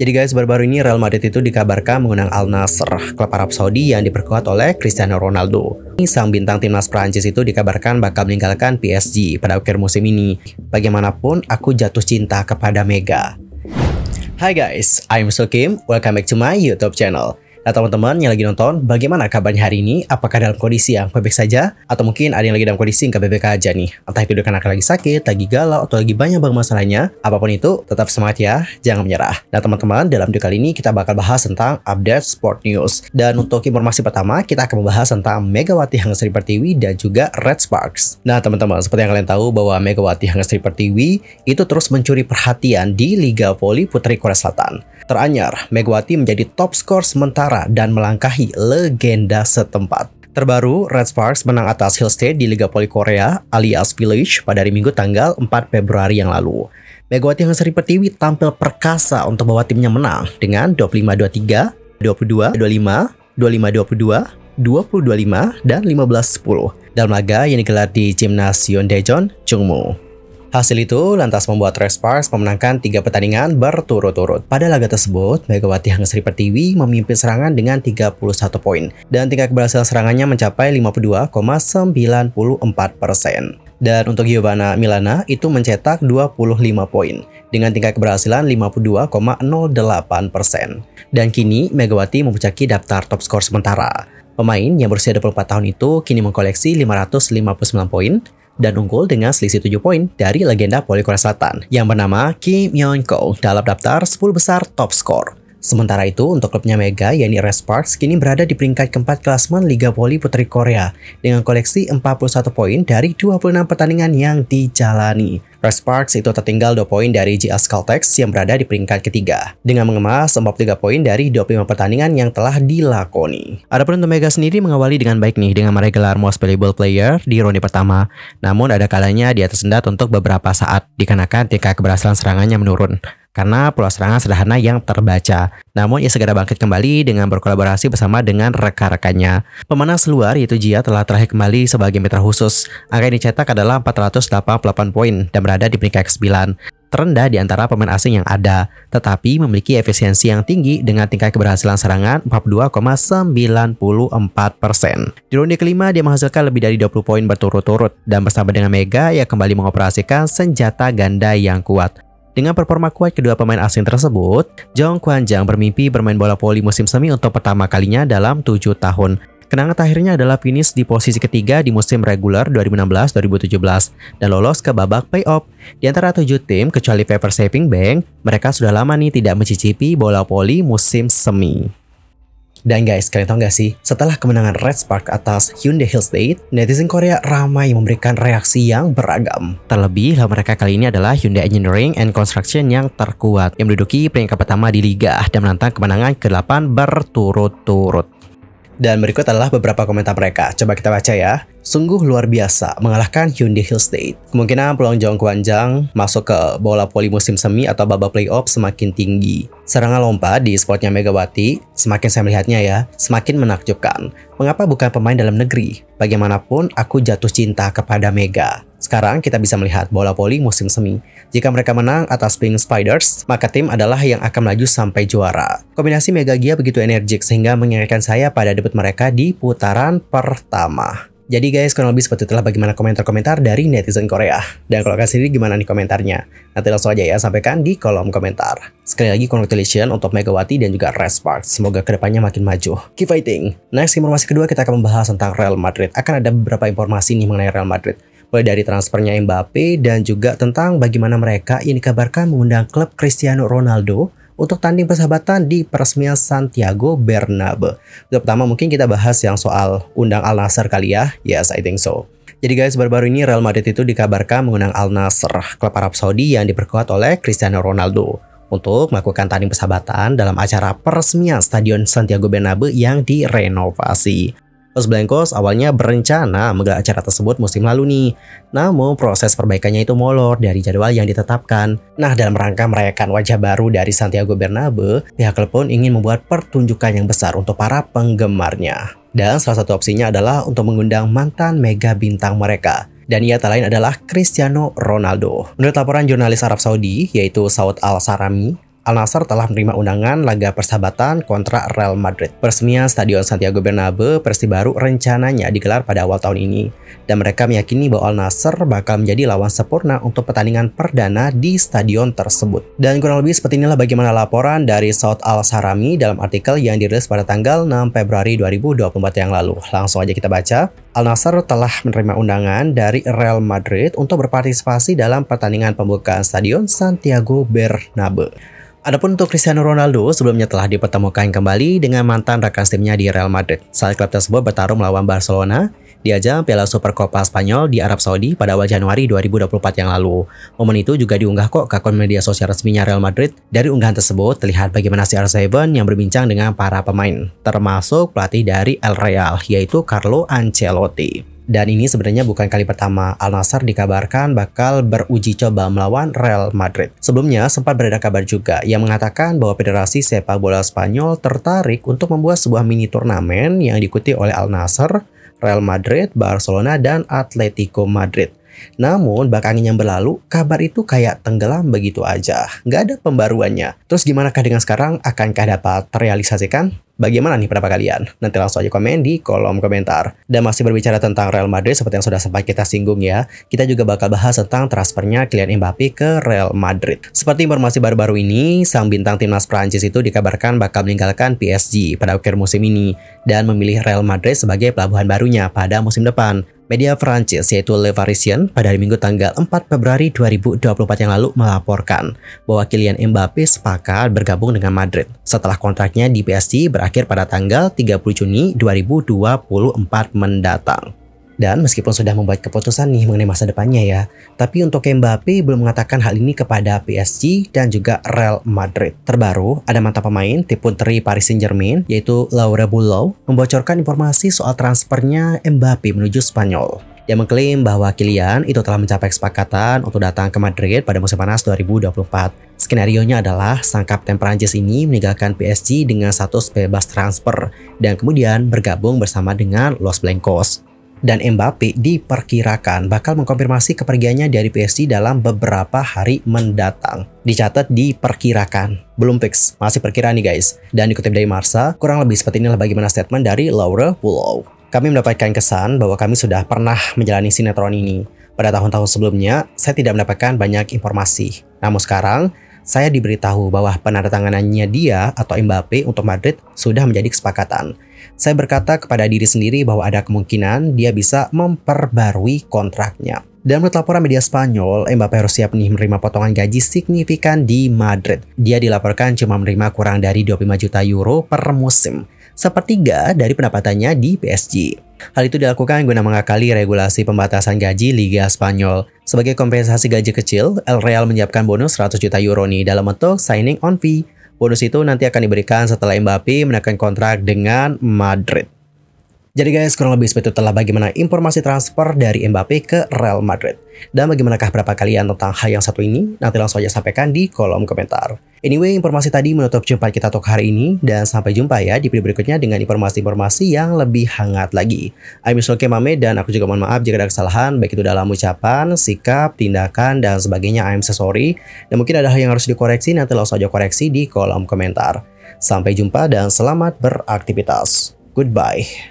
Jadi guys, baru-baru ini Real Madrid itu dikabarkan mengundang Al Nassr, klub Arab Saudi yang diperkuat oleh Cristiano Ronaldo. Ini Sang bintang timnas Prancis itu dikabarkan bakal meninggalkan PSG pada akhir musim ini. Bagaimanapun, aku jatuh cinta kepada Mega. Hai guys, I'm Sokim. Welcome back to my YouTube channel. Nah teman-teman yang lagi nonton, bagaimana kabarnya hari ini? Apakah dalam kondisi yang baik saja? Atau mungkin ada yang lagi dalam kondisi yang baik-baik aja nih? Entah itu karena lagi sakit, lagi galau, atau lagi banyak banget masalahnya. Apapun itu, tetap semangat ya, jangan menyerah. Nah teman-teman, dalam video kali ini kita bakal bahas tentang update sport news. Dan untuk informasi pertama, kita akan membahas tentang Megawati Hangestri Pertiwi dan juga Red Sparks. Nah teman-teman, seperti yang kalian tahu bahwa Megawati Hangestri Pertiwi itu terus mencuri perhatian di Liga Voli Putri Korea Selatan. Teranyar, Megawati menjadi top skor sementara dan melangkahi legenda setempat. Terbaru, Red Sparks menang atas Hill State di Liga Poli Korea alias Village pada hari Minggu tanggal 4 Februari yang lalu. Megawati Hansari Pertiwi tampil perkasa untuk bawa timnya menang dengan 25-23, 22-25, 25-22, 20-25, dan 15-10 dalam laga yang digelar di Gymnasium Daejeon, Chungmu. Hasil itu lantas membuat Resparks memenangkan tiga pertandingan berturut-turut. Pada laga tersebut, Megawati Hang Seri Pertiwi memimpin serangan dengan 31 poin dan tingkat keberhasilan serangannya mencapai 52,94%. Dan untuk Giovanna Milana itu mencetak 25 poin dengan tingkat keberhasilan 52,08%. Dan kini Megawati memuncaki daftar top skor sementara. Pemain yang berusia 24 tahun itu kini mengkoleksi 559 poin dan unggul dengan selisih 7 poin dari legenda Poli Korea Selatan yang bernama Kim Yeon Ko dalam daftar 10 besar top skor. Sementara itu, untuk klubnya Mega, yakni Red Sparks, kini berada di peringkat keempat klasmen Liga Voli Putri Korea dengan koleksi 41 poin dari 26 pertandingan yang dijalani. Red Sparks itu tertinggal 2 poin dari GS Caltex yang berada di peringkat ketiga dengan mengemas 43 poin dari 25 pertandingan yang telah dilakoni. Adapun untuk Mega sendiri mengawali dengan baik nih dengan meraih gelar Most Valuable Player di ronde pertama. Namun ada kalanya dia tersendat untuk beberapa saat dikarenakan tingkat keberhasilan serangannya menurun karena pulau serangan sederhana yang terbaca. Namun ia segera bangkit kembali dengan berkolaborasi bersama dengan rekan-rekannya. Pemenang seluar yaitu Jia telah terakhir kembali sebagai mitra khusus. Angka ini dicetak adalah 488 poin dan berada di peringkat ke-9 terendah di antara pemain asing yang ada, tetapi memiliki efisiensi yang tinggi dengan tingkat keberhasilan serangan 42,94%. Di ronde kelima, dia menghasilkan lebih dari 20 poin berturut-turut, dan bersama dengan Mega, ia kembali mengoperasikan senjata ganda yang kuat. Dengan performa kuat kedua pemain asing tersebut, Jong Kwan Jang bermimpi bermain bola voli musim semi untuk pertama kalinya dalam tujuh tahun. Kenangan terakhirnya adalah finish di posisi ketiga di musim reguler 2016-2017 dan lolos ke babak playoff. Di antara tujuh tim, kecuali Paper Saving Bank, mereka sudah lama nih tidak mencicipi bola voli musim semi. Dan guys, kalian tau gak sih, setelah kemenangan Red Spark atas Hyundai Hill State, netizen Korea ramai memberikan reaksi yang beragam. Terlebih, mereka kali ini adalah Hyundai Engineering and Construction yang terkuat, yang menduduki peringkat pertama di Liga dan menantang kemenangan ke-8 berturut-turut. Dan berikut adalah beberapa komentar mereka. Coba kita baca ya. Sungguh luar biasa mengalahkan Hyundai Hill State. Kemungkinan peluang Jong Kwanjang masuk ke bola poli musim semi atau babak playoff semakin tinggi. Serangan lompat di spotnya Megawati, semakin saya melihatnya ya, semakin menakjubkan. Mengapa bukan pemain dalam negeri? Bagaimanapun, aku jatuh cinta kepada Mega. Sekarang kita bisa melihat bola poli musim semi. Jika mereka menang atas Pink Spiders, maka tim adalah yang akan melaju sampai juara. Kombinasi Mega Gia begitu energik sehingga mengingatkan saya pada debut mereka di putaran pertama. Jadi guys, kurang lebih seperti itulah bagaimana komentar-komentar dari netizen Korea. Dan kalau kalian sendiri gimana nih komentarnya? Nanti langsung aja ya, sampaikan di kolom komentar. Sekali lagi, congratulations untuk Megawati dan juga Red Spark. Semoga kedepannya makin maju. Keep fighting! Next, informasi kedua kita akan membahas tentang Real Madrid. Akan ada beberapa informasi nih mengenai Real Madrid mulai dari transfernya Mbappe dan juga tentang bagaimana mereka yang dikabarkan mengundang klub Cristiano Ronaldo untuk tanding persahabatan di peresmian Santiago Bernabe. Untuk pertama mungkin kita bahas yang soal undang Al Nassr kali ya. Yes, I think so. Jadi guys, baru-baru ini Real Madrid itu dikabarkan mengundang Al Nassr, klub Arab Saudi yang diperkuat oleh Cristiano Ronaldo untuk melakukan tanding persahabatan dalam acara peresmian Stadion Santiago Bernabeu yang direnovasi. Los Blancos awalnya berencana menggelar acara tersebut musim lalu nih. Namun proses perbaikannya itu molor dari jadwal yang ditetapkan. Nah dalam rangka merayakan wajah baru dari Santiago Bernabe, pihak klub pun ingin membuat pertunjukan yang besar untuk para penggemarnya. Dan salah satu opsinya adalah untuk mengundang mantan mega bintang mereka dan ia tak lain adalah Cristiano Ronaldo. Menurut laporan jurnalis Arab Saudi, yaitu Saud Al-Sarami, Al Nassr telah menerima undangan laga persahabatan kontra Real Madrid. Peresmian Stadion Santiago Bernabeu versi baru rencananya digelar pada awal tahun ini dan mereka meyakini bahwa Al Nassr bakal menjadi lawan sempurna untuk pertandingan perdana di stadion tersebut. Dan kurang lebih seperti inilah bagaimana laporan dari South Al Sarami dalam artikel yang dirilis pada tanggal 6 Februari 2024 yang lalu. Langsung aja kita baca. Al Nassr telah menerima undangan dari Real Madrid untuk berpartisipasi dalam pertandingan pembukaan Stadion Santiago Bernabeu. Adapun untuk Cristiano Ronaldo sebelumnya telah dipertemukan kembali dengan mantan rekan timnya di Real Madrid saat klub tersebut bertarung melawan Barcelona di ajang Piala Supercopa Spanyol di Arab Saudi pada awal Januari 2024 yang lalu. Momen itu juga diunggah kok ke akun media sosial resminya Real Madrid. Dari unggahan tersebut, terlihat bagaimana CR7 yang berbincang dengan para pemain, termasuk pelatih dari El Real, yaitu Carlo Ancelotti. Dan ini sebenarnya bukan kali pertama Al Nassr dikabarkan bakal beruji coba melawan Real Madrid. Sebelumnya sempat beredar kabar juga yang mengatakan bahwa Federasi Sepak Bola Spanyol tertarik untuk membuat sebuah mini turnamen yang diikuti oleh Al Nassr Real Madrid, Barcelona, dan Atletico Madrid. Namun, bak angin yang berlalu, kabar itu kayak tenggelam begitu aja. Nggak ada pembaruannya. Terus gimana dengan sekarang? Akankah dapat terrealisasikan? Bagaimana nih pendapat kalian? Nanti langsung aja komen di kolom komentar. Dan masih berbicara tentang Real Madrid seperti yang sudah sempat kita singgung ya, kita juga bakal bahas tentang transfernya Kylian Mbappe ke Real Madrid. Seperti informasi baru-baru ini, sang bintang timnas Prancis itu dikabarkan bakal meninggalkan PSG pada akhir musim ini dan memilih Real Madrid sebagai pelabuhan barunya pada musim depan. Media Prancis yaitu Le Parisien pada hari Minggu tanggal 4 Februari 2024 yang lalu melaporkan bahwa Kylian Mbappe sepakat bergabung dengan Madrid setelah kontraknya di PSG berakhir berakhir pada tanggal 30 Juni 2024 mendatang. Dan meskipun sudah membuat keputusan nih mengenai masa depannya ya, tapi untuk Mbappe belum mengatakan hal ini kepada PSG dan juga Real Madrid. Terbaru, ada mantan pemain Putri Paris Saint-Germain yaitu Laura Bulow membocorkan informasi soal transfernya Mbappe menuju Spanyol yang mengklaim bahwa Kilian itu telah mencapai kesepakatan untuk datang ke Madrid pada musim panas 2024. Skenarionya adalah sang kapten Prancis ini meninggalkan PSG dengan status bebas transfer dan kemudian bergabung bersama dengan Los Blancos. Dan Mbappe diperkirakan bakal mengkonfirmasi kepergiannya dari PSG dalam beberapa hari mendatang. Dicatat diperkirakan, belum fix, masih perkiraan nih guys. Dan dikutip dari Marsa, kurang lebih seperti inilah bagaimana statement dari Laura Pulau. Kami mendapatkan kesan bahwa kami sudah pernah menjalani sinetron ini. Pada tahun-tahun sebelumnya, saya tidak mendapatkan banyak informasi. Namun sekarang, saya diberitahu bahwa penandatanganannya dia atau Mbappe untuk Madrid sudah menjadi kesepakatan. Saya berkata kepada diri sendiri bahwa ada kemungkinan dia bisa memperbarui kontraknya. Dan menurut laporan media Spanyol, Mbappe harus siap nih menerima potongan gaji signifikan di Madrid. Dia dilaporkan cuma menerima kurang dari 25 juta euro per musim sepertiga dari pendapatannya di PSG. Hal itu dilakukan guna mengakali regulasi pembatasan gaji Liga Spanyol. Sebagai kompensasi gaji kecil, El Real menyiapkan bonus 100 juta euro nih dalam bentuk signing on fee. Bonus itu nanti akan diberikan setelah Mbappe menekan kontrak dengan Madrid. Jadi guys, kurang lebih seperti itulah bagaimana informasi transfer dari Mbappe ke Real Madrid. Dan bagaimanakah berapa kalian tentang hal yang satu ini? Nanti langsung aja sampaikan di kolom komentar. Anyway, informasi tadi menutup jumpa kita untuk hari ini. Dan sampai jumpa ya di video berikutnya dengan informasi-informasi yang lebih hangat lagi. I'm Yusuf Mame dan aku juga mohon maaf jika ada kesalahan, baik itu dalam ucapan, sikap, tindakan, dan sebagainya. I'm so sorry. Dan mungkin ada hal yang harus dikoreksi, nanti langsung aja koreksi di kolom komentar. Sampai jumpa dan selamat beraktivitas. Goodbye.